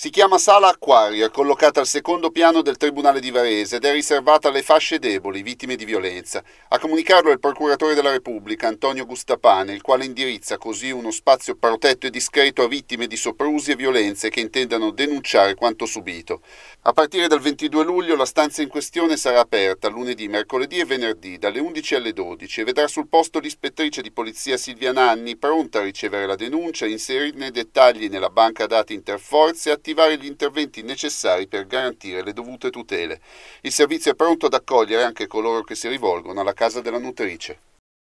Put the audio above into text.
Si chiama Sala Acquaria, collocata al secondo piano del Tribunale di Varese ed è riservata alle fasce deboli, vittime di violenza. A comunicarlo è il Procuratore della Repubblica, Antonio Gustapane, il quale indirizza così uno spazio protetto e discreto a vittime di soprusi e violenze che intendano denunciare quanto subito. A partire dal 22 luglio la stanza in questione sarà aperta lunedì, mercoledì e venerdì dalle 11 alle 12 e vedrà sul posto l'ispettrice di polizia Silvia Nanni pronta a ricevere la denuncia, e inserirne dettagli nella banca dati interforze e attività attivare gli interventi necessari per garantire le dovute tutele. Il servizio è pronto ad accogliere anche coloro che si rivolgono alla casa della nutrice.